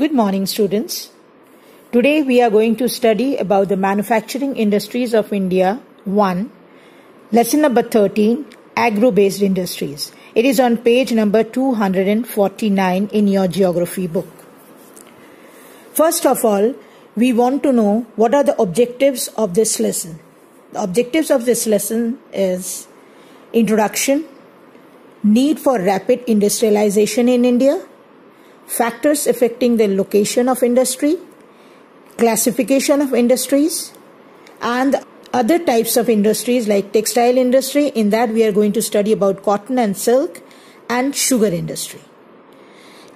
Good morning, students. Today we are going to study about the manufacturing industries of India 1. Lesson number 13 Agro based industries. It is on page number 249 in your geography book. First of all, we want to know what are the objectives of this lesson. The objectives of this lesson is introduction, need for rapid industrialization in India, factors affecting the location of industry, classification of industries, and other types of industries like textile industry. In that, we are going to study about cotton and silk and sugar industry.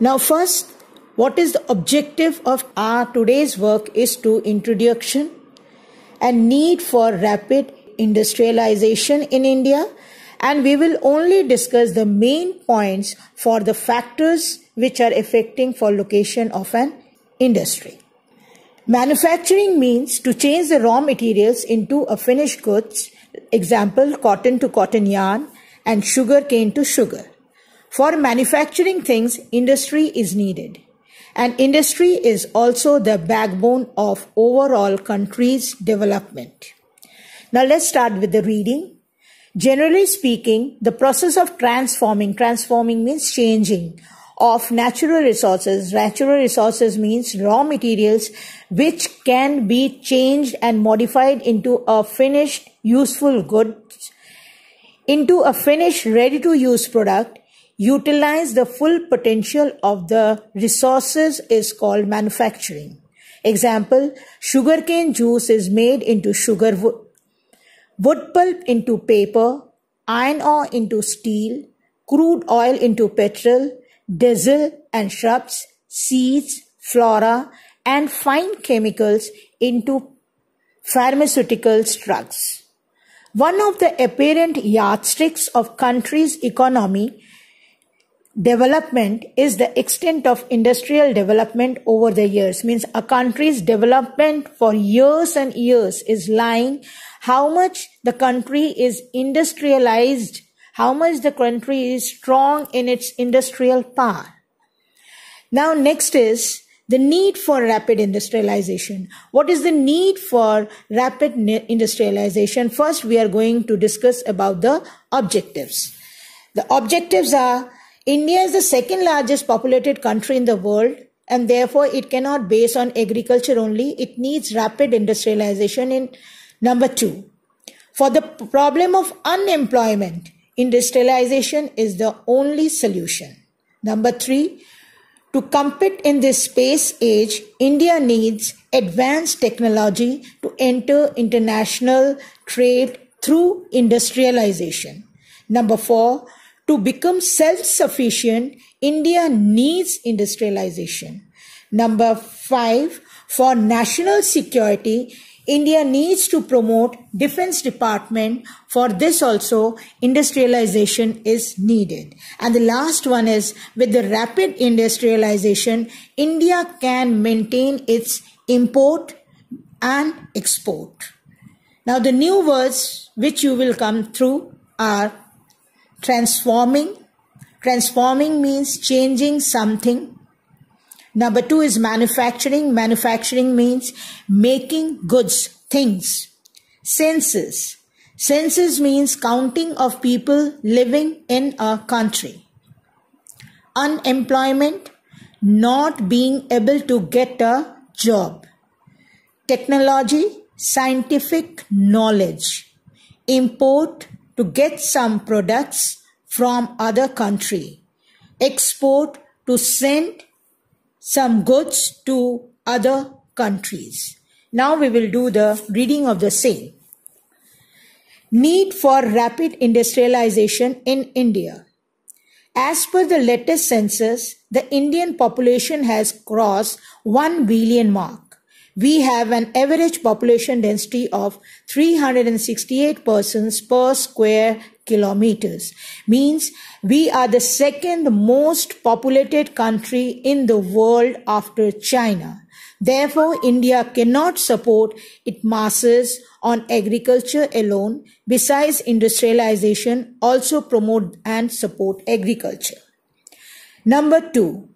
Now, first, what is the objective of our today's work is to introduction and need for rapid industrialization in India and we will only discuss the main points for the factors which are affecting for location of an industry. Manufacturing means to change the raw materials into a finished goods, example cotton to cotton yarn and sugar cane to sugar. For manufacturing things, industry is needed. And industry is also the backbone of overall country's development. Now let's start with the reading. Generally speaking, the process of transforming, transforming means changing of natural resources. Natural resources means raw materials which can be changed and modified into a finished useful goods, into a finished ready to use product. Utilize the full potential of the resources is called manufacturing. Example, sugarcane juice is made into sugar wood, wood pulp into paper, iron ore into steel, crude oil into petrol, diesel and shrubs, seeds, flora, and fine chemicals into pharmaceuticals drugs. One of the apparent yardsticks of country's economy development is the extent of industrial development over the years means a country's development for years and years is lying how much the country is industrialized how much the country is strong in its industrial power. Now, next is the need for rapid industrialization. What is the need for rapid industrialization? First, we are going to discuss about the objectives. The objectives are India is the second largest populated country in the world and therefore it cannot base on agriculture only. It needs rapid industrialization in number two. For the problem of unemployment, Industrialization is the only solution. Number three, to compete in this space age, India needs advanced technology to enter international trade through industrialization. Number four, to become self sufficient, India needs industrialization. Number five, for national security, India needs to promote defense department. For this also, industrialization is needed. And the last one is with the rapid industrialization, India can maintain its import and export. Now the new words which you will come through are transforming. Transforming means changing something Number two is manufacturing. Manufacturing means making goods, things. Census. Census means counting of people living in a country. Unemployment, not being able to get a job. Technology, scientific knowledge. Import, to get some products from other country. Export, to send some goods to other countries. Now we will do the reading of the same. Need for rapid industrialization in India. As per the latest census, the Indian population has crossed 1 billion mark. We have an average population density of 368 persons per square kilometers means we are the second most populated country in the world after China. Therefore, India cannot support its masses on agriculture alone. Besides industrialization, also promote and support agriculture. Number two,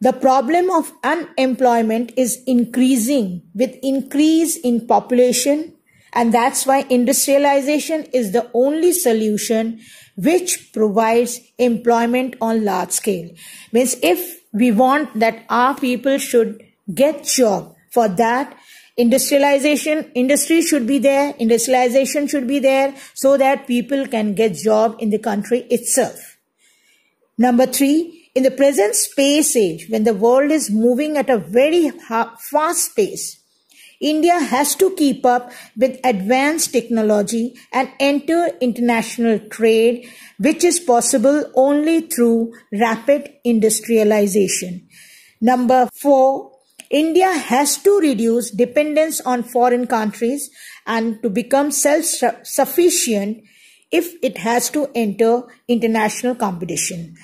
the problem of unemployment is increasing with increase in population and that's why industrialization is the only solution which provides employment on large scale. Means if we want that our people should get job for that, industrialization industry should be there industrialization should be there so that people can get job in the country itself number 3 in the present space age when the world is moving at a very fast pace India has to keep up with advanced technology and enter international trade, which is possible only through rapid industrialization. Number four, India has to reduce dependence on foreign countries and to become self-sufficient if it has to enter international competition.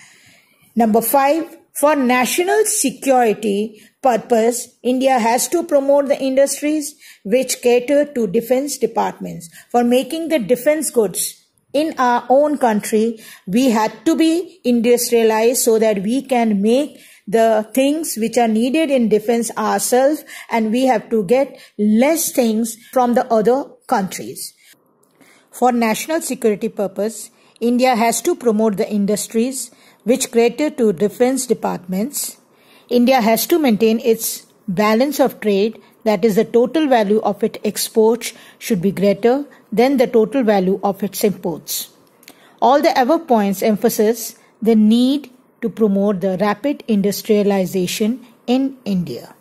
Number five, for national security purpose, India has to promote the industries which cater to defense departments. For making the defense goods in our own country, we had to be industrialized so that we can make the things which are needed in defense ourselves and we have to get less things from the other countries. For national security purpose, India has to promote the industries which cater to defense departments, India has to maintain its balance of trade, that is, the total value of its exports should be greater than the total value of its imports. All the above points emphasize the need to promote the rapid industrialization in India.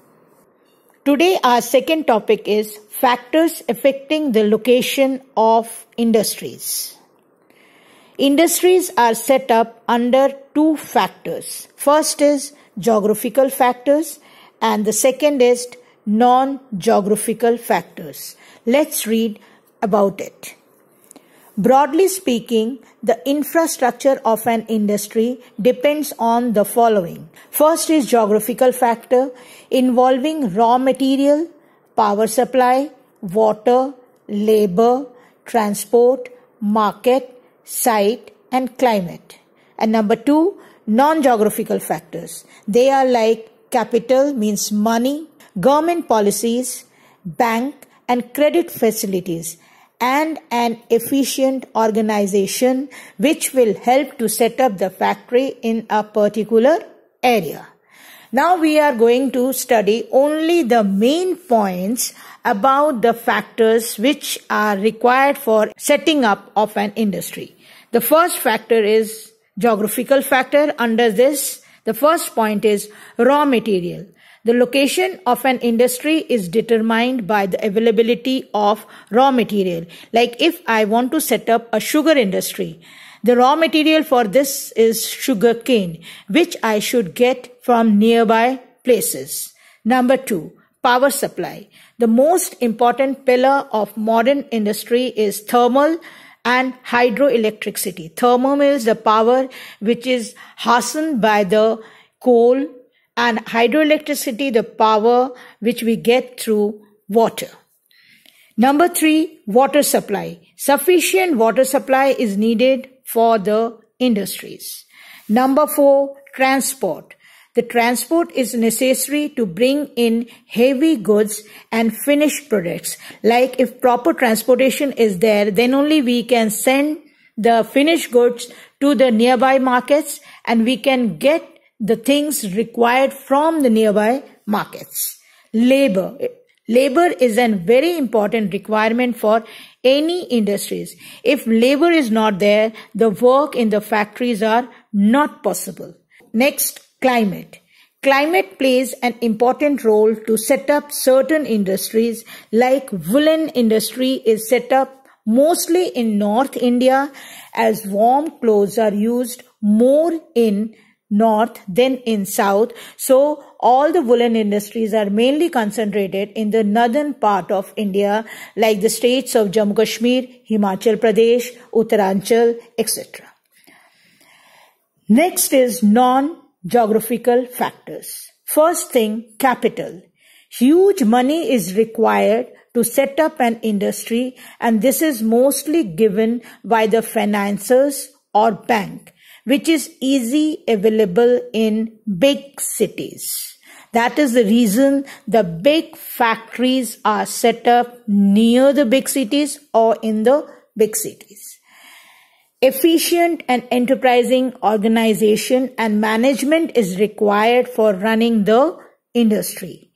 Today, our second topic is factors affecting the location of industries. Industries are set up under two factors. First is geographical factors and the second is non-geographical factors. Let's read about it. Broadly speaking, the infrastructure of an industry depends on the following. First is geographical factor involving raw material, power supply, water, labor, transport, market, site, and climate. And number two, non-geographical factors. They are like capital means money, government policies, bank and credit facilities and an efficient organization which will help to set up the factory in a particular area. Now we are going to study only the main points about the factors which are required for setting up of an industry. The first factor is geographical factor. Under this, the first point is raw material. The location of an industry is determined by the availability of raw material. Like if I want to set up a sugar industry, the raw material for this is sugar cane, which I should get from nearby places. Number two, power supply. The most important pillar of modern industry is thermal and hydroelectricity. Thermal is the power which is hastened by the coal and hydroelectricity, the power which we get through water. Number three, water supply. Sufficient water supply is needed for the industries. Number four, transport. The transport is necessary to bring in heavy goods and finished products. Like if proper transportation is there, then only we can send the finished goods to the nearby markets and we can get the things required from the nearby markets. Labor. Labor is a very important requirement for any industries. If labor is not there, the work in the factories are not possible. Next, climate. Climate plays an important role to set up certain industries like woolen industry is set up mostly in North India as warm clothes are used more in north then in south so all the woolen industries are mainly concentrated in the northern part of india like the states of jammu kashmir himachal pradesh uttaranchal etc next is non geographical factors first thing capital huge money is required to set up an industry and this is mostly given by the financiers or bank which is easy available in big cities. That is the reason the big factories are set up near the big cities or in the big cities. Efficient and enterprising organization and management is required for running the industry.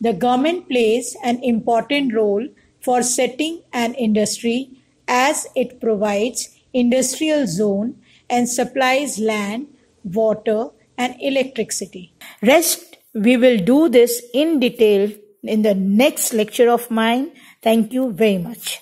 The government plays an important role for setting an industry as it provides industrial zone and supplies land, water, and electricity. Rest, we will do this in detail in the next lecture of mine. Thank you very much.